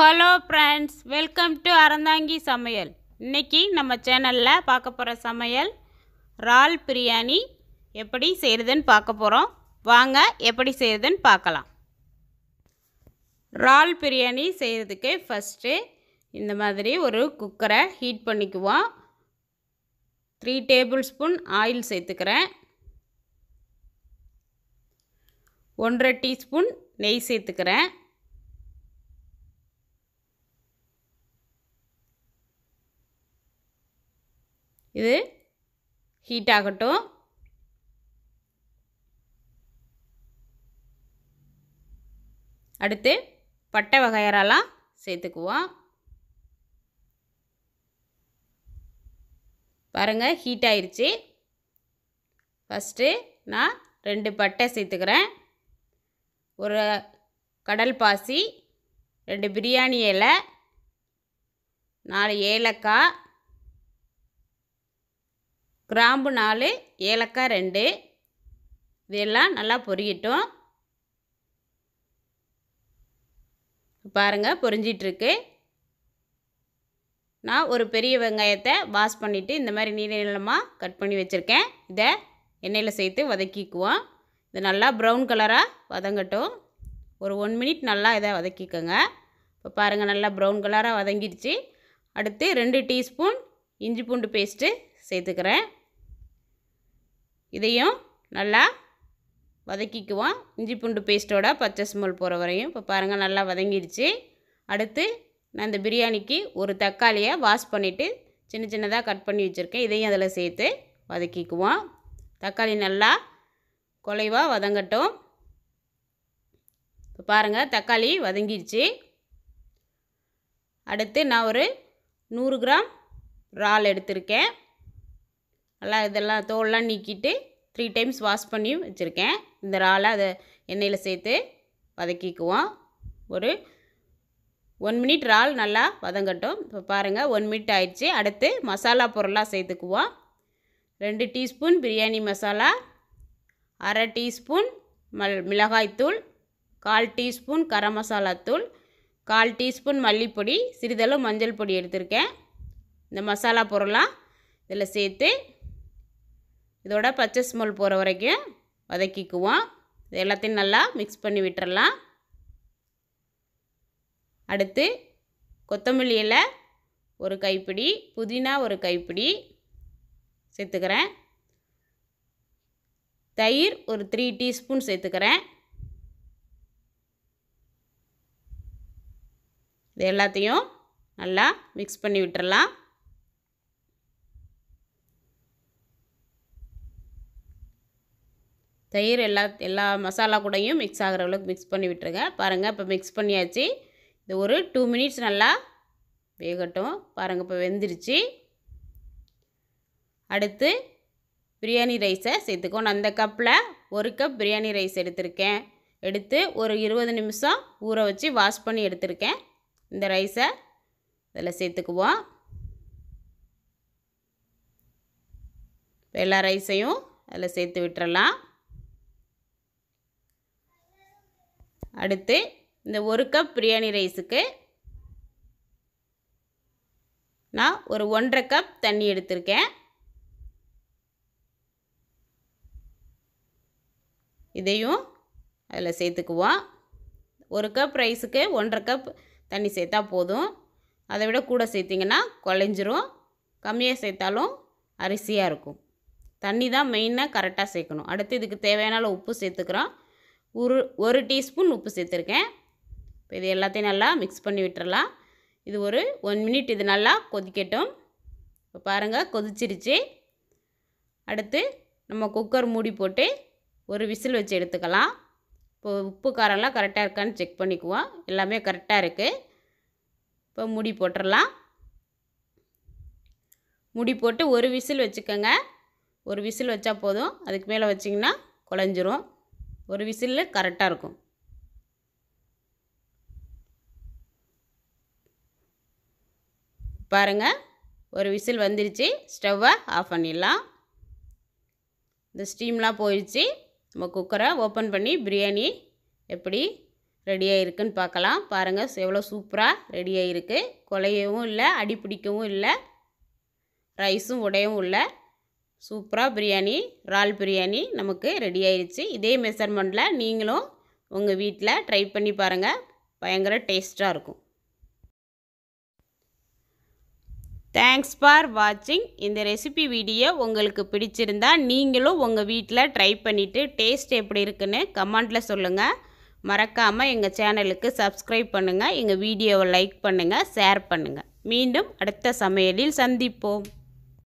hello friends welcome to Aranthangi சமையல் இன்றைக்கி நம்ம சேனலில் பார்க்க போகிற சமையல் ரால் பிரியாணி எப்படி செய்கிறதுன்னு பார்க்க போகிறோம் வாங்க எப்படி செய்கிறதுன்னு பார்க்கலாம் ரால் பிரியாணி செய்கிறதுக்கு ஃபஸ்ட்டு இந்த மாதிரி ஒரு குக்கரை ஹீட் பண்ணிக்குவோம் த்ரீ டேபிள் ஸ்பூன் ஆயில் சேர்த்துக்கிறேன் ஒன்றரை டீஸ்பூன் நெய் சேர்த்துக்கிறேன் இது ஹீட் ஆகட்டும் அடுத்து பட்டை வகையறாலாம் சேர்த்துக்குவோம் பாருங்கள் ஹீட் ஆயிடுச்சு ஃபஸ்ட்டு நான் ரெண்டு பட்டை சேர்த்துக்கிறேன் ஒரு கடல் பாசி ரெண்டு பிரியாணி இலை நாலு ஏலக்காய் கிராம்பு நாலு ஏலக்காய் ரெண்டு இதெல்லாம் நல்லா பொரியட்டும் பாருங்கள் பொறிஞ்சிட்ருக்கு நான் ஒரு பெரிய வெங்காயத்தை வாஷ் பண்ணிவிட்டு இந்த மாதிரி நீல நீளமாக கட் பண்ணி வச்சுருக்கேன் இதை எண்ணெயில் சேர்த்து வதக்கிக்குவோம் இது நல்லா ப்ரௌன் கலராக வதங்கட்டும் ஒரு ஒன் மினிட் நல்லா இதை வதக்கிக்கோங்க இப்போ பாருங்கள் நல்லா ப்ரௌன் கலராக வதங்கிடுச்சு அடுத்து ரெண்டு டீஸ்பூன் இஞ்சி பூண்டு பேஸ்ட்டு சேர்த்துக்கிறேன் இதையும் நல்லா வதக்கிக்குவோம் இஞ்சி பூண்டு பேஸ்ட்டோட பச்சை சுமல் போகிற வரையும் இப்போ பாருங்கள் நல்லா வதங்கிடுச்சு அடுத்து நான் இந்த பிரியாணிக்கு ஒரு தக்காளியை வாஷ் பண்ணிவிட்டு சின்ன சின்னதாக கட் பண்ணி வச்சுருக்கேன் இதையும் அதில் சேர்த்து வதக்கிக்குவோம் தக்காளி நல்லா குலைவாக வதங்கட்டும் இப்போ பாருங்கள் தக்காளி வதங்கிடுச்சு அடுத்து நான் ஒரு நூறு கிராம் இறால் எடுத்திருக்கேன் நல்லா இதெல்லாம் தோல்லாம் நீக்கிட்டு த்ரீ டைம்ஸ் வாஷ் பண்ணி வச்சுருக்கேன் இந்த இறாலை அதை எண்ணெயில் சேர்த்து வதக்கிக்குவோம் ஒரு ஒன் மினிட் இறால் நல்லா வதங்கட்டும் இப்போ பாருங்கள் ஒன் மினிட் ஆயிடுச்சு அடுத்து மசாலா பொருளாக சேர்த்துக்குவோம் ரெண்டு டீஸ்பூன் பிரியாணி மசாலா அரை டீஸ்பூன் மல் மிளகாய்த்தூள் கால் டீஸ்பூன் கரம் மசாலா தூள் கால் டீஸ்பூன் மல்லிப்பொடி சிறிதளவு மஞ்சள் பொடி எடுத்திருக்கேன் இந்த மசாலா பொருளாக இதில் சேர்த்து இதோட பச்சை ஸ்மெல் போகிற வரைக்கும் வதக்கிக்குவோம் இது எல்லாத்தையும் நல்லா மிக்ஸ் பண்ணி விட்டுறலாம் அடுத்து கொத்தமல்லியில் ஒரு கைப்பிடி புதினா ஒரு கைப்பிடி சேர்த்துக்கிறேன் தயிர் ஒரு த்ரீ டீஸ்பூன் சேர்த்துக்கிறேன் இது எல்லாத்தையும் நல்லா மிக்ஸ் பண்ணி விட்டுறலாம் தயிர் எல்லா எல்லா மசாலா கூடையும் மிக்ஸ் ஆகிற அளவுக்கு மிக்ஸ் பண்ணி விட்டுருங்க பாருங்கள் இப்போ மிக்ஸ் பண்ணியாச்சு இது ஒரு டூ மினிட்ஸ் நல்லா வேகட்டும் பாருங்கள் இப்போ வெந்துருச்சு அடுத்து பிரியாணி ரைஸை சேர்த்துக்கோ நான் அந்த கப்பில் ஒரு கப் பிரியாணி ரைஸ் எடுத்திருக்கேன் எடுத்து ஒரு இருபது நிமிஷம் ஊற வச்சு வாஷ் பண்ணி எடுத்திருக்கேன் இந்த ரைஸை இதில் சேர்த்துக்குவோம் எல்லா ரைஸையும் அதில் சேர்த்து விட்டுறலாம் அடுத்து இந்த ஒரு கப் பிரியாணி ரைஸுக்கு நான் ஒரு ஒன்றரை கப் தண்ணி எடுத்திருக்கேன் இதையும் அதில் சேர்த்துக்குவோம் ஒரு கப் ரைஸுக்கு ஒன்றரை கப் தண்ணி சேர்த்தா போதும் அதை விட கூட சேர்த்திங்கன்னா குழஞ்சிரும் கம்மியாக சேர்த்தாலும் அரிசியாக இருக்கும் தண்ணி தான் மெயினாக கரெக்டாக சேர்க்கணும் அடுத்து இதுக்கு தேவையான உப்பு சேர்த்துக்கிறோம் ஒரு ஒரு டீஸ்பூன் உப்பு சேர்த்துருக்கேன் இப்போ இது எல்லாத்தையும் நல்லா மிக்ஸ் பண்ணி விட்டுறலாம் இது ஒரு ஒன் மினிட் இது நல்லா கொதிக்கட்டும் இப்போ பாருங்கள் கொதிச்சிருச்சு அடுத்து நம்ம குக்கர் மூடி போட்டு ஒரு விசில் வச்சு எடுத்துக்கலாம் இப்போ உப்பு காரம்லாம் கரெக்டாக இருக்கான்னு செக் பண்ணிக்குவோம் எல்லாமே கரெக்டாக இருக்குது இப்போ முடி போட்டுடலாம் முடி போட்டு ஒரு விசில் வச்சுக்கோங்க ஒரு விசில் வச்சா போதும் அதுக்கு மேலே வச்சிங்கன்னா குழஞ்சிரும் ஒரு விசிலில் கரெக்டாக இருக்கும் பாருங்கள் ஒரு விசில் வந்துருச்சு ஸ்டவ்வை ஆஃப் பண்ணிடலாம் இந்த ஸ்டீம்லாம் போயிடுச்சு நம்ம குக்கரை ஓப்பன் பண்ணி பிரியாணி எப்படி ரெடியாக இருக்குன்னு பார்க்கலாம் பாருங்கள் எவ்வளோ சூப்பராக ரெடியாக இருக்குது கொலையவும் இல்லை அடிப்பிடிக்கவும் இல்லை ரைஸும் உடையவும் இல்லை சூப்பராக பிரியாணி இறால் பிரியாணி நமக்கு ரெடி ஆயிடுச்சு இதே மெஷர்மெண்டில் நீங்களும் உங்கள் வீட்டில் ட்ரை பண்ணி பாருங்கள் பயங்கர டேஸ்ட்டாக இருக்கும் தேங்க்ஸ் ஃபார் வாட்சிங் இந்த ரெசிபி வீடியோ உங்களுக்கு பிடிச்சிருந்தா நீங்களும் உங்கள் வீட்டில் ட்ரை பண்ணிவிட்டு டேஸ்ட் எப்படி இருக்குன்னு கமெண்டில் சொல்லுங்கள் மறக்காமல் எங்கள் சேனலுக்கு சப்ஸ்கிரைப் பண்ணுங்கள் எங்கள் வீடியோவை லைக் பண்ணுங்கள் ஷேர் பண்ணுங்கள் மீண்டும் அடுத்த சமையலில் சந்திப்போம்